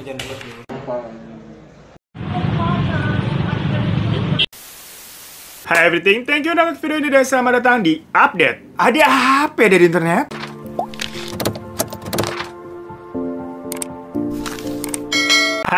hujan dulu. Gitu. Hai everything, thank you udah nonton video ini dan selamat datang di Update. Ada apa ya dari internet?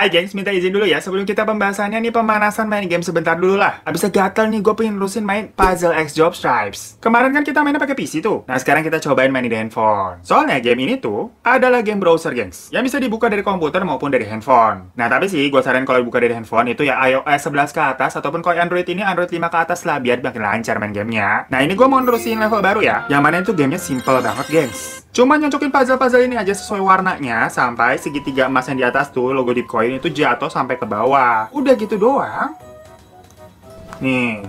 Hai gengs, minta izin dulu ya sebelum kita pembahasannya nih pemanasan main game sebentar dulu lah. Abisnya gatel nih gue pengen rusin main Puzzle X Job Stripes. Kemarin kan kita mainnya pakai PC tuh. Nah sekarang kita cobain main di handphone. Soalnya game ini tuh adalah game browser gengs. Yang bisa dibuka dari komputer maupun dari handphone. Nah tapi sih gue saran kalau dibuka dari handphone itu ya iOS 11 ke atas ataupun kalau Android ini Android 5 ke atas lah biar makin lancar main gamenya. Nah ini gue mau nerusin level baru ya. Yang mana itu gamenya simple banget gengs. Cuma nyocokin puzzle-puzzle ini aja sesuai warnanya sampai segitiga emas yang di atas tuh logo Deep Coin itu jatuh sampai ke bawah. Udah gitu doang. Nih,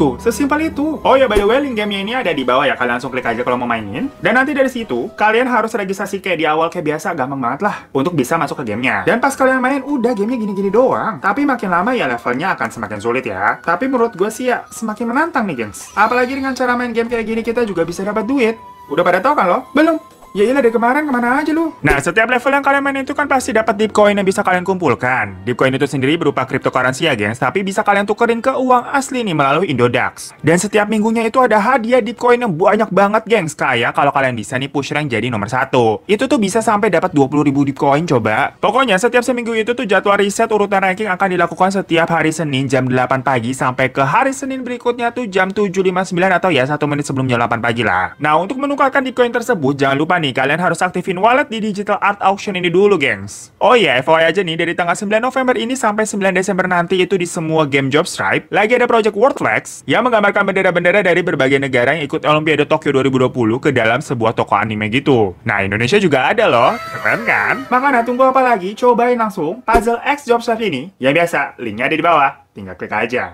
itu. Sesimpel itu. Oh ya, by the way, link gamenya ini ada di bawah ya. Kalian langsung klik aja kalau mau mainin. Dan nanti dari situ, kalian harus registrasi kayak di awal kayak biasa. Gampang banget lah untuk bisa masuk ke gamenya. Dan pas kalian main, udah gamenya gini-gini doang. Tapi makin lama ya levelnya akan semakin sulit ya. Tapi menurut gue sih ya, semakin menantang nih, gengs. Apalagi dengan cara main game kayak gini, kita juga bisa dapat duit. Udah pada tahu kan lo? Belum? Ya iyalah dari kemarin kemana aja lu? Nah, setiap level yang kalian main itu kan pasti dapat deep coin yang bisa kalian kumpulkan. Deep coin itu sendiri berupa cryptocurrency ya, gengs, tapi bisa kalian tukerin ke uang asli nih melalui Indodax. Dan setiap minggunya itu ada hadiah deep coin yang banyak banget, gengs. Kayak kalau kalian bisa nih push rank jadi nomor satu. Itu tuh bisa sampai dapat 20.000 deep coin coba. Pokoknya setiap seminggu itu tuh jadwal riset urutan ranking akan dilakukan setiap hari Senin jam 8 pagi sampai ke hari Senin berikutnya tuh jam 7.59 atau ya satu menit sebelum jam 8 pagi lah. Nah, untuk menukarkan deep coin tersebut jangan lupa nih, kalian harus aktifin wallet di digital art auction ini dulu, gengs. Oh iya, FYI aja nih, dari tanggal 9 November ini sampai 9 Desember nanti itu di semua game job stripe, lagi ada project Worldflex yang menggambarkan bendera-bendera dari berbagai negara yang ikut Olimpiade Tokyo 2020 ke dalam sebuah toko anime gitu. Nah, Indonesia juga ada loh. Keren kan? Makanya tunggu apa lagi? Cobain langsung Puzzle X Job Stripe ini. Yang biasa, linknya ada di bawah. Tinggal klik aja.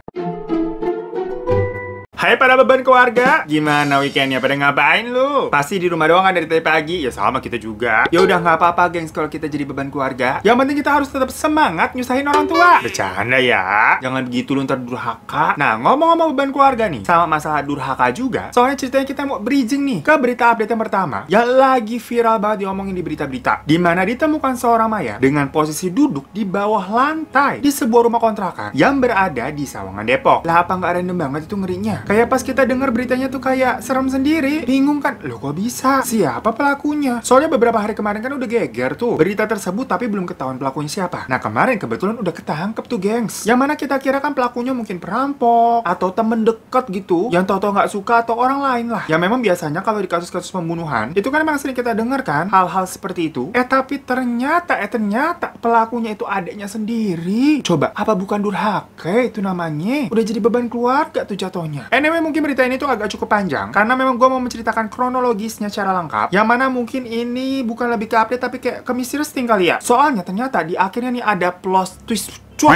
Hai para beban keluarga, gimana weekendnya? Pada ngapain lu? Pasti di rumah doang kan dari tadi pagi? Ya sama kita juga. Ya udah nggak apa-apa gengs kalau kita jadi beban keluarga. Yang penting kita harus tetap semangat nyusahin orang tua. Bercanda ya. Jangan begitu lu ntar durhaka. Nah ngomong-ngomong beban keluarga nih, sama masalah durhaka juga. Soalnya ceritanya kita mau bridging nih ke berita update yang pertama. Ya lagi viral banget diomongin di berita-berita. Dimana ditemukan seorang maya dengan posisi duduk di bawah lantai di sebuah rumah kontrakan yang berada di Sawangan Depok. Lah apa nggak random banget itu ngerinya? Kayak pas kita dengar beritanya tuh kayak serem sendiri, bingung kan, loh kok bisa? Siapa pelakunya? Soalnya beberapa hari kemarin kan udah geger tuh berita tersebut tapi belum ketahuan pelakunya siapa. Nah kemarin kebetulan udah ketangkep tuh gengs. Yang mana kita kira kan pelakunya mungkin perampok atau temen dekat gitu yang tau-tau nggak suka atau orang lain lah. Ya memang biasanya kalau di kasus-kasus pembunuhan itu kan memang sering kita dengar kan hal-hal seperti itu. Eh tapi ternyata eh ternyata pelakunya itu adiknya sendiri. Coba apa bukan durhaka itu namanya? Udah jadi beban keluarga tuh jatuhnya. Anyway, mungkin berita ini tuh agak cukup panjang karena memang gue mau menceritakan kronologisnya secara lengkap. Yang mana mungkin ini bukan lebih ke update tapi kayak ke mysterious kali ya. Soalnya ternyata di akhirnya nih ada plot twist Cua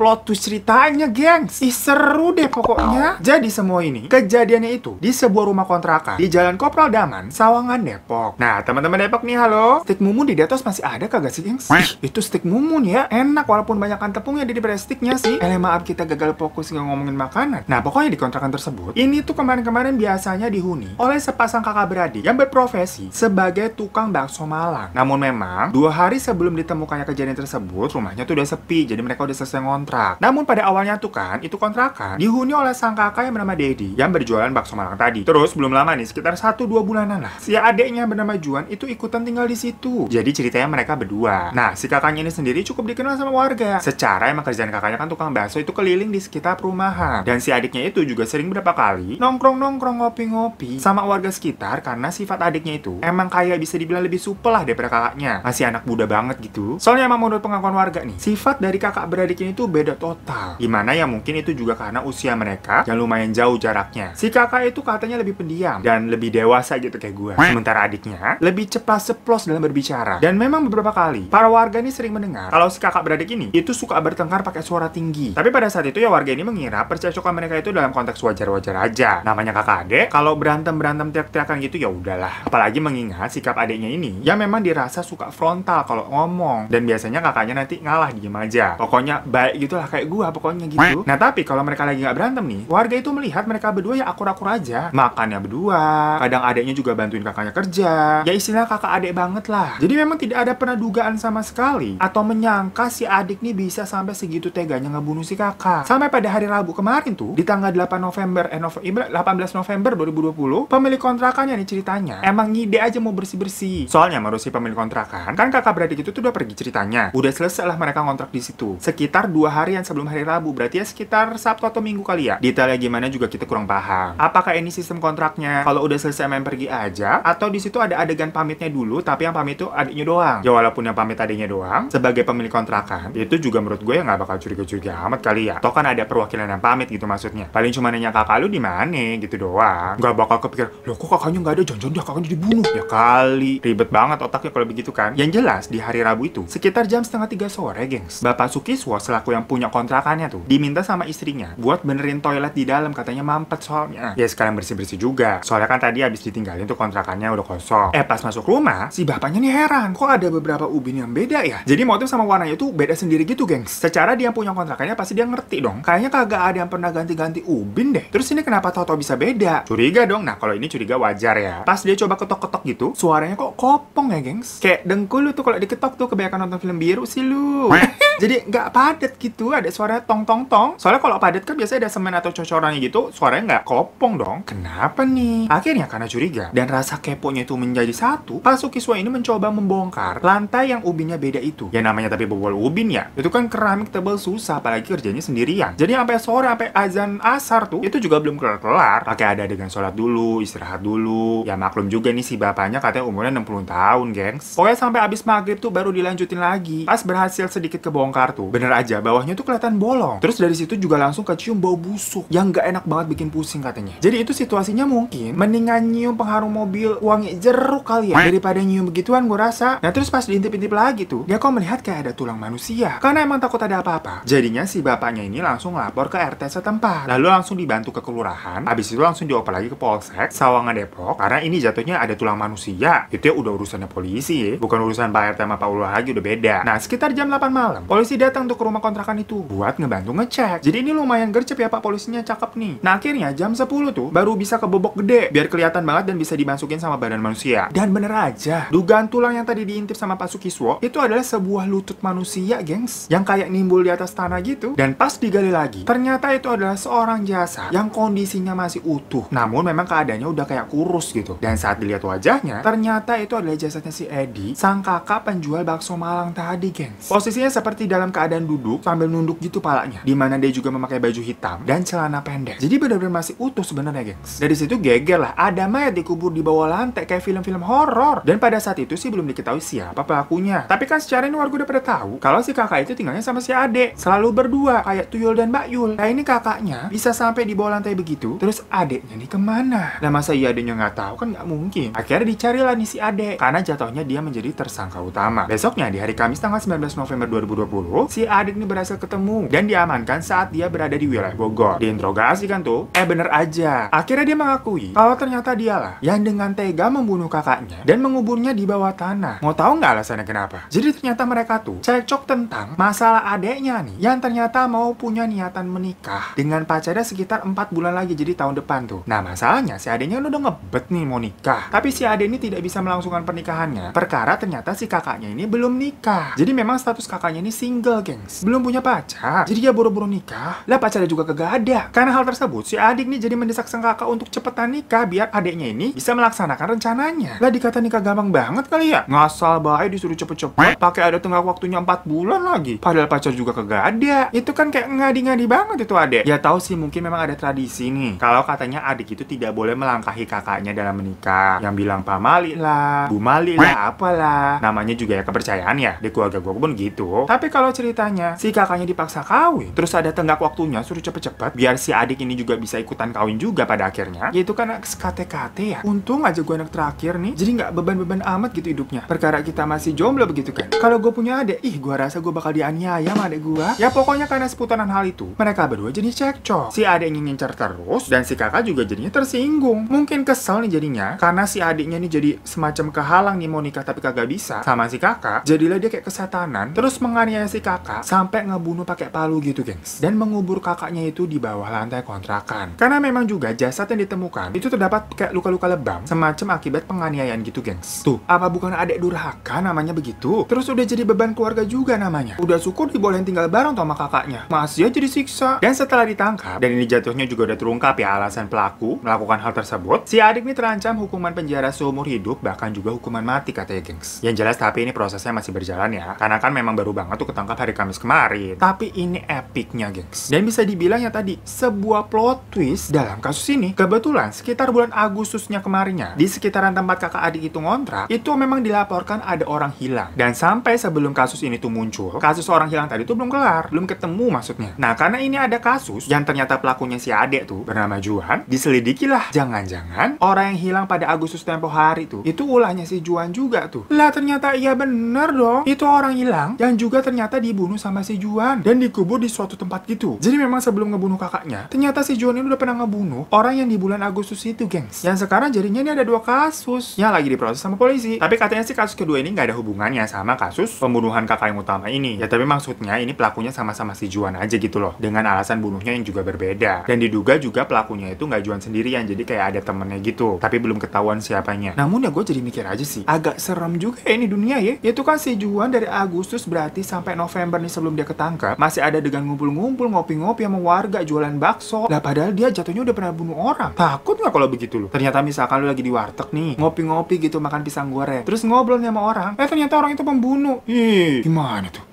plot twist ceritanya, gengs. Ih, seru deh pokoknya. Jadi semua ini, kejadiannya itu di sebuah rumah kontrakan di Jalan Kopral Daman, Sawangan, Depok. Nah, teman-teman Depok nih, halo. Stik mumun di atas masih ada kagak sih, gengs? Ih, itu stik mumun ya. Enak walaupun banyak kan tepungnya di stiknya sih. Eh, maaf kita gagal fokus nggak ngomongin makanan. Nah, pokoknya di kontrakan tersebut, ini tuh kemarin-kemarin biasanya dihuni oleh sepasang kakak beradik yang berprofesi sebagai tukang bakso Malang. Namun memang, dua hari sebelum ditemukannya kejadian tersebut, rumahnya tuh udah sepi, jadi mereka udah selesai ngontrol kontrak. Namun pada awalnya tuh kan, itu kontrakan dihuni oleh sang kakak yang bernama Dedi yang berjualan bakso Malang tadi. Terus belum lama nih, sekitar 1-2 bulanan lah, si adiknya bernama Juan itu ikutan tinggal di situ. Jadi ceritanya mereka berdua. Nah, si kakaknya ini sendiri cukup dikenal sama warga. Secara emang kerjaan kakaknya kan tukang bakso itu keliling di sekitar perumahan. Dan si adiknya itu juga sering berapa kali nongkrong-nongkrong ngopi-ngopi sama warga sekitar karena sifat adiknya itu emang kayak bisa dibilang lebih supel lah daripada kakaknya. Masih anak muda banget gitu. Soalnya emang menurut pengakuan warga nih, sifat dari kakak beradiknya itu beda berbeda total. gimana ya mungkin itu juga karena usia mereka yang lumayan jauh jaraknya. Si kakak itu katanya lebih pendiam dan lebih dewasa gitu kayak gue. Sementara adiknya lebih ceplas ceplos dalam berbicara. Dan memang beberapa kali para warga ini sering mendengar kalau si kakak beradik ini itu suka bertengkar pakai suara tinggi. Tapi pada saat itu ya warga ini mengira percocokan mereka itu dalam konteks wajar-wajar aja. Namanya kakak adik, kalau berantem-berantem teriak-teriakan gitu ya udahlah. Apalagi mengingat sikap adiknya ini yang memang dirasa suka frontal kalau ngomong dan biasanya kakaknya nanti ngalah diem aja. Pokoknya baik gitulah kayak gua pokoknya gitu. Nah tapi kalau mereka lagi nggak berantem nih, warga itu melihat mereka berdua ya akur-akur aja, makannya berdua, kadang adiknya juga bantuin kakaknya kerja, ya istilah kakak adik banget lah. Jadi memang tidak ada pernah dugaan sama sekali atau menyangka si adik nih bisa sampai segitu teganya ngebunuh si kakak. Sampai pada hari Rabu kemarin tuh, di tanggal 8 November, eh November, 18 November 2020, pemilik kontrakannya nih ceritanya, emang ngide aja mau bersih-bersih. Soalnya menurut si pemilik kontrakan, kan kakak beradik itu tuh udah pergi ceritanya, udah selesai lah mereka ngontrak di situ. Sekitar dua dua harian sebelum hari Rabu, berarti ya sekitar Sabtu atau Minggu kali ya. Detailnya gimana juga kita kurang paham. Apakah ini sistem kontraknya kalau udah selesai main pergi aja, atau di situ ada adegan pamitnya dulu, tapi yang pamit itu adiknya doang. Ya walaupun yang pamit adiknya doang, sebagai pemilik kontrakan, itu juga menurut gue ya nggak bakal curiga-curiga amat kali ya. Toh kan ada perwakilan yang pamit gitu maksudnya. Paling cuma nanya kakak lu di mana gitu doang. Nggak bakal kepikir, loh kok kakaknya nggak ada, jangan-jangan dia kakaknya dibunuh. Ya kali, ribet banget otaknya kalau begitu kan. Yang jelas di hari Rabu itu, sekitar jam setengah tiga sore, gengs. Bapak Sukiswo selaku yang yang punya kontrakannya tuh diminta sama istrinya buat benerin toilet di dalam katanya mampet soalnya. Ya sekalian bersih-bersih juga. Soalnya kan tadi habis ditinggalin tuh kontrakannya udah kosong. Eh pas masuk rumah si bapaknya nih heran kok ada beberapa ubin yang beda ya. Jadi motif sama warnanya tuh beda sendiri gitu gengs. Secara dia punya kontrakannya pasti dia ngerti dong. Kayaknya kagak ada yang pernah ganti-ganti ubin deh. Terus ini kenapa tau-tau bisa beda? Curiga dong. Nah kalau ini curiga wajar ya. Pas dia coba ketok-ketok gitu suaranya kok kopong ya gengs. Kayak dengkul lu tuh kalau diketok tuh kebanyakan nonton film biru sih lu jadi nggak padat gitu ada suara tong tong tong soalnya kalau padat kan biasanya ada semen atau cocorannya gitu suaranya nggak kopong dong kenapa nih akhirnya karena curiga dan rasa keponya itu menjadi satu Pak Sukiswa ini mencoba membongkar lantai yang ubinnya beda itu ya namanya tapi bobol ubin ya itu kan keramik tebal susah apalagi kerjanya sendirian jadi sampai sore sampai azan asar tuh itu juga belum kelar kelar pakai ada dengan sholat dulu istirahat dulu ya maklum juga nih si bapaknya katanya umurnya 60 tahun gengs pokoknya sampai habis maghrib tuh baru dilanjutin lagi pas berhasil sedikit kebongkar bolong kartu. Bener aja, bawahnya tuh kelihatan bolong. Terus dari situ juga langsung kecium bau busuk yang nggak enak banget bikin pusing katanya. Jadi itu situasinya mungkin mendingan nyium pengharum mobil wangi jeruk kali ya daripada nyium begituan gue rasa. Nah terus pas diintip-intip lagi tuh, dia kok melihat kayak ada tulang manusia. Karena emang takut ada apa-apa. Jadinya si bapaknya ini langsung lapor ke RT setempat. Lalu langsung dibantu ke kelurahan. Habis itu langsung dioper lagi ke polsek Sawangan Depok karena ini jatuhnya ada tulang manusia. Itu ya udah urusannya polisi, bukan urusan Pak RT sama Pak Ulu lagi udah beda. Nah, sekitar jam 8 malam, Polisi datang tuh ke rumah kontrakan itu buat ngebantu ngecek. Jadi ini lumayan gercep ya Pak polisinya cakep nih. Nah akhirnya jam 10 tuh baru bisa ke bobok gede biar kelihatan banget dan bisa dimasukin sama badan manusia. Dan bener aja, dugaan tulang yang tadi diintip sama Pak Sukiswo itu adalah sebuah lutut manusia, gengs, yang kayak nimbul di atas tanah gitu. Dan pas digali lagi, ternyata itu adalah seorang jasa yang kondisinya masih utuh. Namun memang keadaannya udah kayak kurus gitu. Dan saat dilihat wajahnya, ternyata itu adalah jasadnya si Edi, sang kakak penjual bakso Malang tadi, gengs. Posisinya seperti seperti dalam keadaan duduk sambil nunduk gitu palanya. mana dia juga memakai baju hitam dan celana pendek. Jadi benar-benar masih utuh sebenarnya, gengs. Dari situ geger lah, ada mayat dikubur di bawah lantai kayak film-film horor. Dan pada saat itu sih belum diketahui siapa pelakunya. Tapi kan secara ini warga udah pada tahu kalau si kakak itu tinggalnya sama si adek. Selalu berdua, kayak Tuyul dan Mbak Yul. Nah ini kakaknya bisa sampai di bawah lantai begitu, terus adeknya nih kemana? Nah masa iya adeknya nggak tahu kan nggak mungkin. Akhirnya dicarilah nih si adek, karena jatuhnya dia menjadi tersangka utama. Besoknya di hari Kamis tanggal 19 November 2020, si adik ini berhasil ketemu dan diamankan saat dia berada di wilayah Bogor. Diinterogasi kan tuh? Eh bener aja. Akhirnya dia mengakui kalau ternyata dialah yang dengan tega membunuh kakaknya dan menguburnya di bawah tanah. Mau tahu nggak alasannya kenapa? Jadi ternyata mereka tuh cekcok tentang masalah adeknya nih yang ternyata mau punya niatan menikah dengan pacarnya sekitar 4 bulan lagi jadi tahun depan tuh. Nah masalahnya si adeknya kan udah ngebet nih mau nikah. Tapi si adek ini tidak bisa melangsungkan pernikahannya. Perkara ternyata si kakaknya ini belum nikah. Jadi memang status kakaknya ini single, gengs. Belum punya pacar. Jadi dia buru-buru nikah. Lah pacarnya juga kagak ada. Karena hal tersebut, si adik nih jadi mendesak sang kakak untuk cepetan nikah biar adiknya ini bisa melaksanakan rencananya. Lah dikata nikah gampang banget kali ya? Ngasal bahaya disuruh cepet-cepet, pakai ada tengah waktunya 4 bulan lagi. Padahal pacar juga kagak ada. Itu kan kayak ngadi-ngadi banget itu adik. Ya tahu sih mungkin memang ada tradisi nih. Kalau katanya adik itu tidak boleh melangkahi kakaknya dalam menikah. Yang bilang Pak Mali lah, Bu Mali lah, apalah. Namanya juga ya kepercayaan ya. Di keluarga gue pun gitu. Tapi kalau ceritanya si kakaknya dipaksa kawin, terus ada tenggak waktunya suruh cepet-cepet biar si adik ini juga bisa ikutan kawin juga pada akhirnya. ya itu kan sekate-kate ya. Untung aja gue anak terakhir nih, jadi nggak beban-beban amat gitu hidupnya. Perkara kita masih jomblo begitu kan. Kalau gue punya adik, ih gue rasa gue bakal dianiaya sama adik gue. Ya pokoknya karena seputaran hal itu, mereka berdua jadi cekcok. Si adik ingin ngincar terus dan si kakak juga jadinya tersinggung. Mungkin kesel nih jadinya karena si adiknya nih jadi semacam kehalang nih mau nikah tapi kagak bisa sama si kakak. Jadilah dia kayak kesetanan, terus menganiaya ibunya si kakak sampai ngebunuh pakai palu gitu gengs. Dan mengubur kakaknya itu di bawah lantai kontrakan. Karena memang juga jasad yang ditemukan itu terdapat kayak luka-luka lebam semacam akibat penganiayaan gitu gengs. Tuh, apa bukan adik durhaka namanya begitu? Terus udah jadi beban keluarga juga namanya. Udah syukur dibolehin tinggal bareng sama kakaknya. Masih aja disiksa. Dan setelah ditangkap, dan ini jatuhnya juga udah terungkap ya alasan pelaku melakukan hal tersebut, si adik ini terancam hukuman penjara seumur hidup bahkan juga hukuman mati katanya gengs. Yang jelas tapi ini prosesnya masih berjalan ya. Karena kan memang baru banget tuh ketangkap hari Kamis kemarin. Tapi ini epicnya, gengs. Dan bisa dibilang ya tadi, sebuah plot twist dalam kasus ini. Kebetulan sekitar bulan Agustusnya kemarinnya, di sekitaran tempat kakak adik itu ngontrak, itu memang dilaporkan ada orang hilang. Dan sampai sebelum kasus ini tuh muncul, kasus orang hilang tadi tuh belum kelar, belum ketemu maksudnya. Nah, karena ini ada kasus yang ternyata pelakunya si adik tuh bernama Juan, diselidikilah. Jangan-jangan orang yang hilang pada Agustus tempo hari tuh, itu ulahnya si Juan juga tuh. Lah ternyata iya bener dong, itu orang hilang yang juga ternyata ternyata dibunuh sama si Juan dan dikubur di suatu tempat gitu. Jadi memang sebelum ngebunuh kakaknya, ternyata si Juan ini udah pernah ngebunuh orang yang di bulan Agustus itu, gengs. Yang sekarang jadinya ini ada dua kasus yang lagi diproses sama polisi. Tapi katanya sih kasus kedua ini nggak ada hubungannya sama kasus pembunuhan kakak yang utama ini. Ya tapi maksudnya ini pelakunya sama-sama si Juan aja gitu loh, dengan alasan bunuhnya yang juga berbeda. Dan diduga juga pelakunya itu nggak Juan sendirian, jadi kayak ada temennya gitu. Tapi belum ketahuan siapanya. Namun ya gue jadi mikir aja sih, agak serem juga ya ini dunia ya. Yaitu kan si Juan dari Agustus berarti sampai sampai November nih sebelum dia ketangkap, masih ada dengan ngumpul-ngumpul, ngopi-ngopi sama warga, jualan bakso. Lah padahal dia jatuhnya udah pernah bunuh orang. Takut nggak kalau begitu lo? Ternyata misalkan lo lagi di warteg nih, ngopi-ngopi gitu makan pisang goreng. Terus ngobrol sama orang. Eh ternyata orang itu pembunuh. Ih, gimana tuh?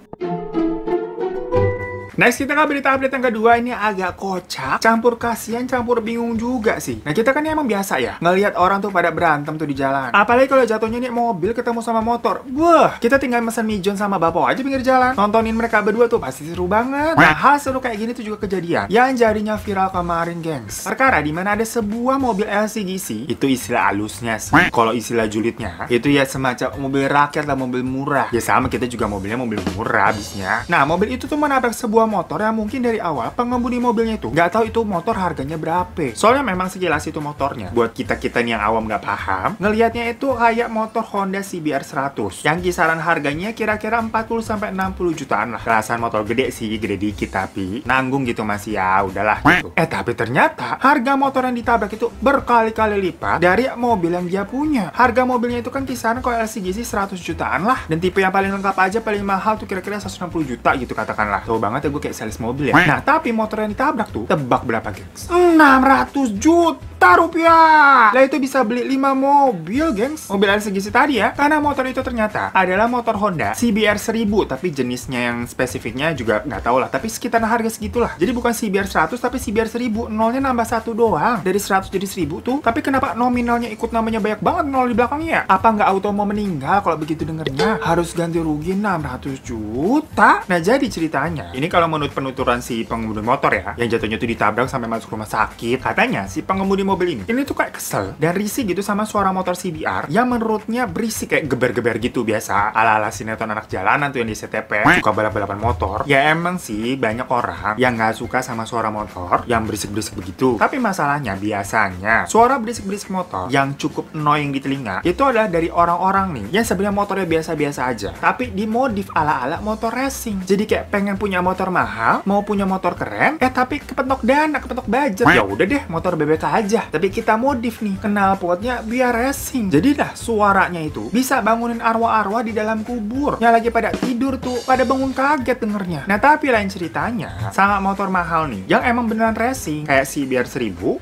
Next kita ke berita update yang kedua ini agak kocak, campur kasihan, campur bingung juga sih. Nah kita kan ya emang biasa ya, ngelihat orang tuh pada berantem tuh di jalan. Apalagi kalau jatuhnya nih mobil ketemu sama motor, wah kita tinggal mesen mijon sama bapak aja pinggir jalan. Nontonin mereka berdua tuh pasti seru banget. Nah hal seru kayak gini tuh juga kejadian yang jadinya viral kemarin gengs. Perkara di mana ada sebuah mobil LCGC, itu istilah alusnya sih. Kalau istilah julidnya, itu ya semacam mobil rakyat lah, mobil murah. Ya sama kita juga mobilnya mobil murah abisnya. Nah mobil itu tuh menabrak sebuah sebuah motor yang mungkin dari awal pengemudi mobilnya itu nggak tahu itu motor harganya berapa. Soalnya memang sekilas itu motornya. Buat kita-kita yang awam nggak paham, ngelihatnya itu kayak motor Honda CBR 100 yang kisaran harganya kira-kira 40 sampai 60 jutaan lah. Kelasan motor gede sih, gede dikit tapi nanggung gitu masih ya udahlah gitu. Eh tapi ternyata harga motor yang ditabrak itu berkali-kali lipat dari mobil yang dia punya. Harga mobilnya itu kan kisaran kalau LCGC 100 jutaan lah dan tipe yang paling lengkap aja paling mahal tuh kira-kira 160 juta gitu katakanlah. Tahu banget ya gue kayak sales mobil ya. Nah, tapi motor yang ditabrak tuh, tebak berapa, gengs? 600 juta! juta rupiah. Lah itu bisa beli 5 mobil, gengs. Mobil ada segisi tadi ya. Karena motor itu ternyata adalah motor Honda CBR 1000, tapi jenisnya yang spesifiknya juga nggak tau lah. Tapi sekitar harga segitulah. Jadi bukan CBR 100, tapi CBR 1000. Nolnya nambah satu doang. Dari 100 jadi 1000 tuh. Tapi kenapa nominalnya ikut namanya banyak banget nol di belakangnya? Ya? Apa nggak auto mau meninggal kalau begitu dengernya? Harus ganti rugi 600 juta. Nah jadi ceritanya, ini kalau menurut penuturan si pengemudi motor ya, yang jatuhnya tuh ditabrak sampai masuk rumah sakit. Katanya si pengemudi mobil ini. Ini tuh kayak kesel dan risih gitu sama suara motor CBR yang menurutnya berisik kayak geber-geber gitu biasa ala-ala sinetron anak jalanan tuh yang di CTP suka balap-balapan motor. Ya emang sih banyak orang yang nggak suka sama suara motor yang berisik-berisik begitu. Tapi masalahnya biasanya suara berisik-berisik motor yang cukup annoying di telinga itu adalah dari orang-orang nih yang sebenarnya motornya biasa-biasa aja tapi dimodif ala-ala motor racing. Jadi kayak pengen punya motor mahal, mau punya motor keren, eh tapi kepentok dana, kepentok budget. Ya udah deh, motor BBK aja aja. Tapi kita modif nih, kenal potnya biar racing. Jadi dah suaranya itu bisa bangunin arwah-arwah di dalam kubur. Yang lagi pada tidur tuh, pada bangun kaget dengernya. Nah tapi lain ceritanya, sama motor mahal nih, yang emang beneran racing, kayak si CBR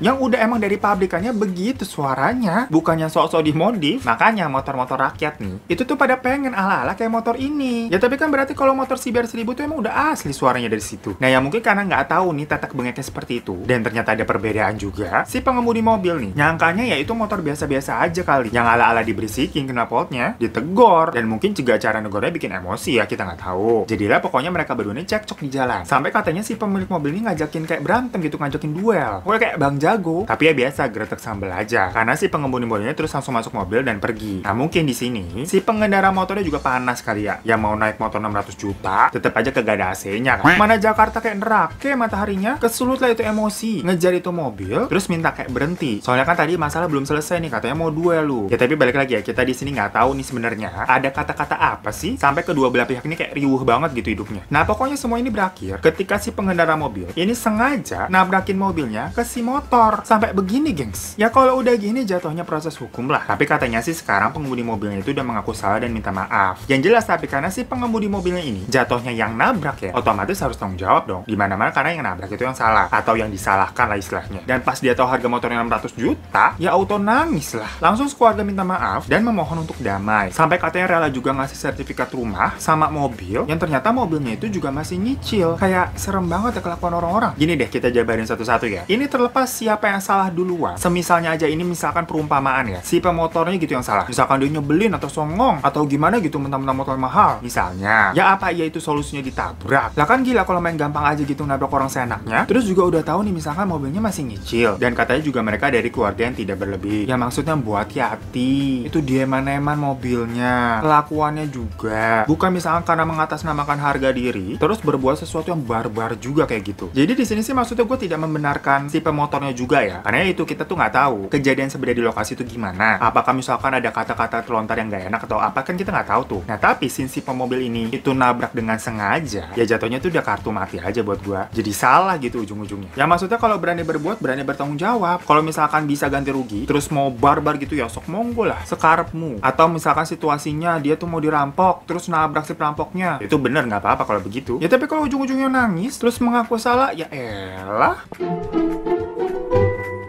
1000, yang udah emang dari pabrikannya begitu suaranya, bukannya sok-sok di dimodif. Makanya motor-motor rakyat nih, itu tuh pada pengen ala-ala kayak motor ini. Ya tapi kan berarti kalau motor si CBR 1000 tuh emang udah asli suaranya dari situ. Nah ya mungkin karena nggak tahu nih tatak bengeknya seperti itu, dan ternyata ada perbedaan juga, si pengemudi pengemudi mobil nih. Nyangkanya ya itu motor biasa-biasa aja kali. Yang ala-ala diberisikin kena potnya, ditegor, dan mungkin juga cara negornya bikin emosi ya, kita nggak tahu. Jadilah pokoknya mereka berdua ini cekcok di jalan. Sampai katanya si pemilik mobil ini ngajakin kayak berantem gitu, ngajakin duel. Pokoknya kayak Bang Jago. Tapi ya biasa, geretek sambel aja. Karena si pengemudi mobilnya terus langsung masuk mobil dan pergi. Nah mungkin di sini, si pengendara motornya juga panas kali ya. Yang mau naik motor 600 juta, tetap aja kagak ada AC-nya kan. Mana Jakarta kayak neraka mataharinya, kesulut lah itu emosi. Ngejar itu mobil, terus minta kayak berhenti. Soalnya kan tadi masalah belum selesai nih, katanya mau duel lu. Ya tapi balik lagi ya, kita di sini nggak tahu nih sebenarnya ada kata-kata apa sih sampai kedua belah pihak ini kayak riuh banget gitu hidupnya. Nah pokoknya semua ini berakhir ketika si pengendara mobil ini sengaja nabrakin mobilnya ke si motor sampai begini, gengs. Ya kalau udah gini jatuhnya proses hukum lah. Tapi katanya sih sekarang pengemudi mobilnya itu udah mengaku salah dan minta maaf. Yang jelas tapi karena si pengemudi mobilnya ini jatuhnya yang nabrak ya, otomatis harus tanggung jawab dong. Dimana-mana karena yang nabrak itu yang salah atau yang disalahkan lah istilahnya. Dan pas dia tahu harga motor motornya 600 juta, ya auto nangis lah. Langsung sekeluarga minta maaf dan memohon untuk damai. Sampai katanya rela juga ngasih sertifikat rumah sama mobil yang ternyata mobilnya itu juga masih nyicil. Kayak serem banget ya kelakuan orang-orang. Gini deh kita jabarin satu-satu ya. Ini terlepas siapa yang salah duluan. Semisalnya aja ini misalkan perumpamaan ya. Si pemotornya gitu yang salah. Misalkan dia nyebelin atau songong atau gimana gitu mentang-mentang motor mahal. Misalnya, ya apa iya itu solusinya ditabrak? Lah kan gila kalau main gampang aja gitu nabrak orang seenaknya. Terus juga udah tahu nih misalkan mobilnya masih nyicil dan katanya juga juga mereka dari keluarga yang tidak berlebih. Ya maksudnya buat hati Itu dia eman-eman mobilnya, kelakuannya juga. Bukan misalnya karena mengatasnamakan harga diri, terus berbuat sesuatu yang barbar juga kayak gitu. Jadi di sini sih maksudnya gue tidak membenarkan si pemotornya juga ya. Karena itu kita tuh nggak tahu kejadian sebenarnya di lokasi itu gimana. Apakah misalkan ada kata-kata terlontar yang gak enak atau apa kan kita nggak tahu tuh. Nah tapi sin si pemobil ini itu nabrak dengan sengaja, ya jatuhnya tuh udah kartu mati aja buat gue. Jadi salah gitu ujung-ujungnya. Ya maksudnya kalau berani berbuat, berani bertanggung jawab kalau misalkan bisa ganti rugi terus mau barbar gitu ya sok monggo lah sekarpmu. atau misalkan situasinya dia tuh mau dirampok terus nabrak si perampoknya itu bener nggak apa-apa kalau begitu ya tapi kalau ujung-ujungnya nangis terus mengaku salah ya elah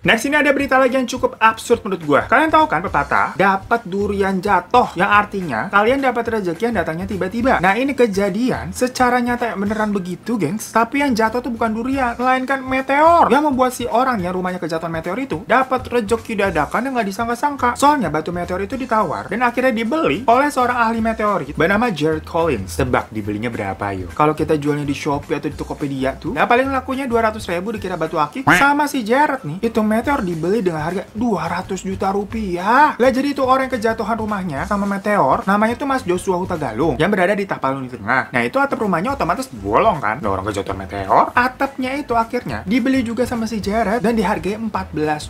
Next ini ada berita lagi yang cukup absurd menurut gue. Kalian tahu kan pepatah dapat durian jatuh yang artinya kalian dapat rezeki yang datangnya tiba-tiba. Nah ini kejadian secara nyata yang beneran begitu gengs. Tapi yang jatuh tuh bukan durian, melainkan meteor yang membuat si orang yang rumahnya kejatuhan meteor itu dapat rezeki dadakan yang nggak disangka-sangka. Soalnya batu meteor itu ditawar dan akhirnya dibeli oleh seorang ahli meteorit bernama Jared Collins. Tebak dibelinya berapa yuk? Kalau kita jualnya di Shopee atau di Tokopedia tuh, ya paling lakunya 200 ribu dikira batu akik sama si Jared nih. Itu meteor meteor dibeli dengan harga 200 juta rupiah. Lah jadi itu orang yang kejatuhan rumahnya sama meteor, namanya tuh Mas Joshua Huta Galung yang berada di Tapalun di tengah. Nah itu atap rumahnya otomatis bolong kan, nah, orang kejatuhan meteor. Atapnya itu akhirnya dibeli juga sama si Jared dan dihargai 14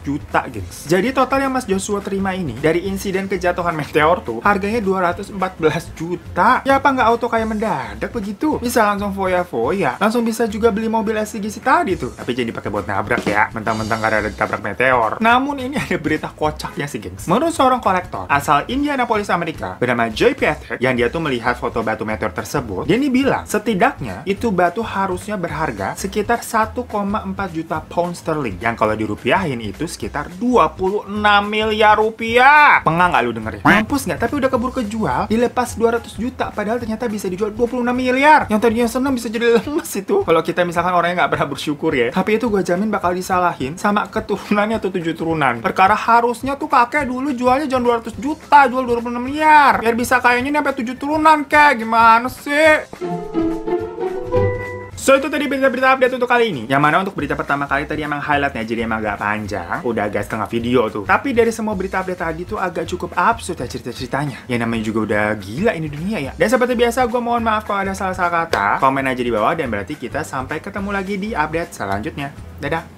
juta guys. Jadi total yang Mas Joshua terima ini dari insiden kejatuhan meteor tuh harganya 214 juta. Ya apa nggak auto kayak mendadak begitu? Bisa langsung foya-foya, langsung bisa juga beli mobil SCGC tadi tuh. Tapi jadi pakai buat nabrak ya, mentang-mentang karena ada ditabrak meteor. Namun ini ada berita kocaknya sih gengs. Menurut seorang kolektor asal Indianapolis, Amerika bernama Joy Patrick yang dia tuh melihat foto batu meteor tersebut, dia ini bilang setidaknya itu batu harusnya berharga sekitar 1,4 juta pound sterling yang kalau dirupiahin itu sekitar 26 miliar rupiah. Pengang nggak lu dengerin? Ya? Mampus nggak? Tapi udah keburu kejual, dilepas 200 juta padahal ternyata bisa dijual 26 miliar. Yang tadinya senang bisa jadi lemes itu. Kalau kita misalkan orangnya nggak pernah bersyukur ya, tapi itu gue jamin bakal disalahin sama ketua turunannya atau tujuh turunan. Perkara harusnya tuh kakek dulu jualnya jangan 200 juta, jual 26 miliar. Biar bisa kayaknya ini sampai tujuh turunan, kek. Gimana sih? So itu tadi berita-berita update untuk kali ini Yang mana untuk berita pertama kali tadi emang highlightnya Jadi emang agak panjang Udah agak setengah video tuh Tapi dari semua berita update tadi tuh agak cukup absurd ya cerita-ceritanya Ya namanya juga udah gila ini dunia ya Dan seperti biasa gue mohon maaf kalau ada salah-salah kata Komen aja di bawah dan berarti kita sampai ketemu lagi di update selanjutnya Dadah